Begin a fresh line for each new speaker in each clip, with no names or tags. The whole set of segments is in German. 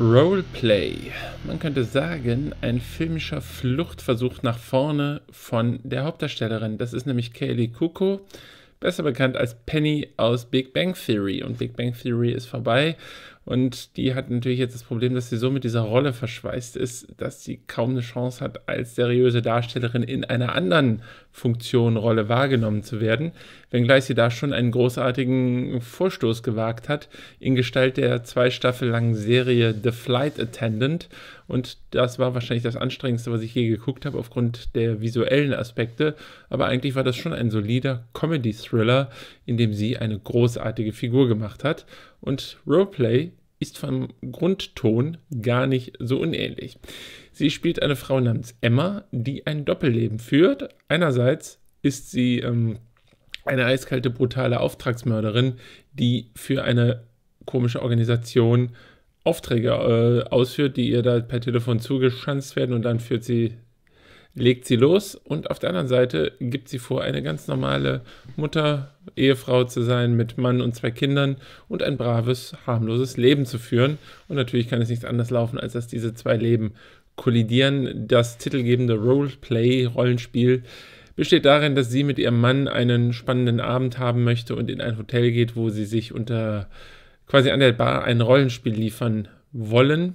Roleplay. Man könnte sagen, ein filmischer Fluchtversuch nach vorne von der Hauptdarstellerin. Das ist nämlich Kaylee Kuko, besser bekannt als Penny aus Big Bang Theory. Und Big Bang Theory ist vorbei. Und die hat natürlich jetzt das Problem, dass sie so mit dieser Rolle verschweißt ist, dass sie kaum eine Chance hat, als seriöse Darstellerin in einer anderen Funktion, Rolle wahrgenommen zu werden, wenngleich sie da schon einen großartigen Vorstoß gewagt hat, in Gestalt der zwei Staffel langen Serie The Flight Attendant. Und das war wahrscheinlich das Anstrengendste, was ich je geguckt habe, aufgrund der visuellen Aspekte. Aber eigentlich war das schon ein solider Comedy-Thriller, in dem sie eine großartige Figur gemacht hat. Und Roleplay ist vom Grundton gar nicht so unähnlich. Sie spielt eine Frau namens Emma, die ein Doppelleben führt. Einerseits ist sie ähm, eine eiskalte, brutale Auftragsmörderin, die für eine komische Organisation Aufträge äh, ausführt, die ihr da per Telefon zugeschanzt werden und dann führt sie legt sie los und auf der anderen Seite gibt sie vor, eine ganz normale Mutter, Ehefrau zu sein mit Mann und zwei Kindern und ein braves, harmloses Leben zu führen. Und natürlich kann es nichts anderes laufen, als dass diese zwei Leben kollidieren. Das titelgebende Roleplay, Rollenspiel, besteht darin, dass sie mit ihrem Mann einen spannenden Abend haben möchte und in ein Hotel geht, wo sie sich unter quasi an der Bar ein Rollenspiel liefern wollen.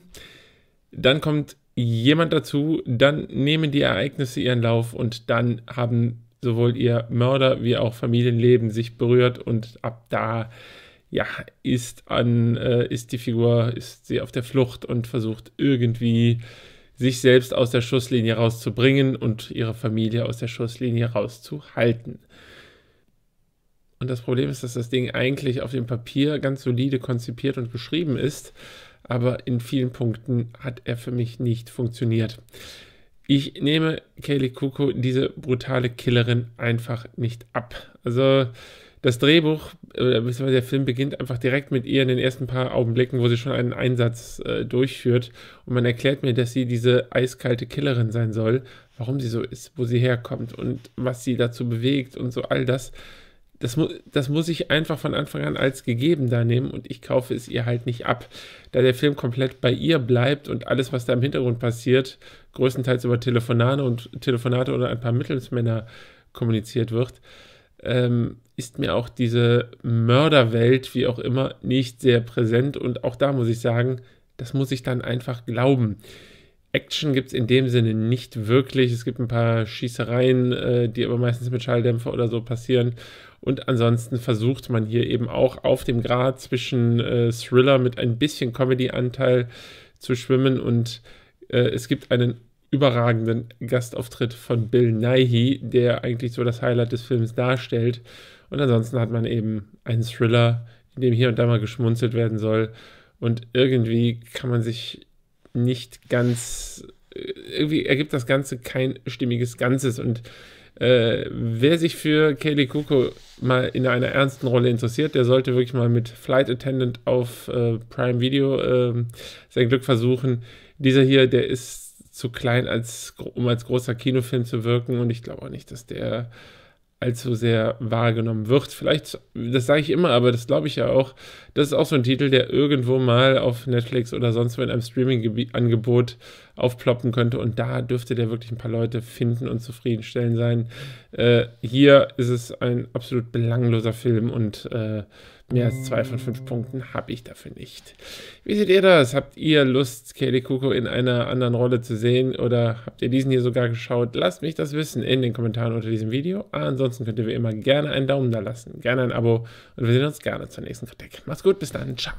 Dann kommt jemand dazu, dann nehmen die Ereignisse ihren Lauf und dann haben sowohl ihr Mörder wie auch Familienleben sich berührt und ab da ja, ist an äh, ist die Figur ist sie auf der Flucht und versucht irgendwie sich selbst aus der Schusslinie rauszubringen und ihre Familie aus der Schusslinie rauszuhalten. Und das Problem ist, dass das Ding eigentlich auf dem Papier ganz solide konzipiert und geschrieben ist, aber in vielen Punkten hat er für mich nicht funktioniert. Ich nehme Kaylee Kuko, diese brutale Killerin, einfach nicht ab. Also das Drehbuch, äh, bzw. der Film beginnt einfach direkt mit ihr in den ersten paar Augenblicken, wo sie schon einen Einsatz äh, durchführt. Und man erklärt mir, dass sie diese eiskalte Killerin sein soll, warum sie so ist, wo sie herkommt und was sie dazu bewegt und so all das das, mu das muss ich einfach von Anfang an als gegeben da nehmen und ich kaufe es ihr halt nicht ab. Da der Film komplett bei ihr bleibt und alles, was da im Hintergrund passiert, größtenteils über Telefonate und Telefonate oder ein paar Mittelsmänner kommuniziert wird, ähm, ist mir auch diese Mörderwelt, wie auch immer, nicht sehr präsent. Und auch da muss ich sagen, das muss ich dann einfach glauben. Action gibt es in dem Sinne nicht wirklich. Es gibt ein paar Schießereien, äh, die aber meistens mit Schalldämpfer oder so passieren. Und ansonsten versucht man hier eben auch auf dem Grad zwischen äh, Thriller mit ein bisschen Comedy-Anteil zu schwimmen. Und äh, es gibt einen überragenden Gastauftritt von Bill Nighy, der eigentlich so das Highlight des Films darstellt. Und ansonsten hat man eben einen Thriller, in dem hier und da mal geschmunzelt werden soll. Und irgendwie kann man sich nicht ganz, äh, irgendwie ergibt das Ganze kein stimmiges Ganzes. Und äh, wer sich für Kaylee Kuko mal in einer ernsten Rolle interessiert, der sollte wirklich mal mit Flight Attendant auf äh, Prime Video äh, sein Glück versuchen. Dieser hier, der ist zu klein, als, um als großer Kinofilm zu wirken und ich glaube auch nicht, dass der allzu sehr wahrgenommen wird. Vielleicht, das sage ich immer, aber das glaube ich ja auch, das ist auch so ein Titel, der irgendwo mal auf Netflix oder sonst wo in einem Streaming-Angebot aufploppen könnte und da dürfte der wirklich ein paar Leute finden und zufriedenstellen sein. Äh, hier ist es ein absolut belangloser Film und äh, Mehr als zwei von fünf Punkten habe ich dafür nicht. Wie seht ihr das? Habt ihr Lust, Kelly Kuko in einer anderen Rolle zu sehen oder habt ihr diesen hier sogar geschaut? Lasst mich das wissen in den Kommentaren unter diesem Video. Ansonsten könnt ihr wie immer gerne einen Daumen da lassen, gerne ein Abo und wir sehen uns gerne zur nächsten Kritik. Macht's gut, bis dann, ciao.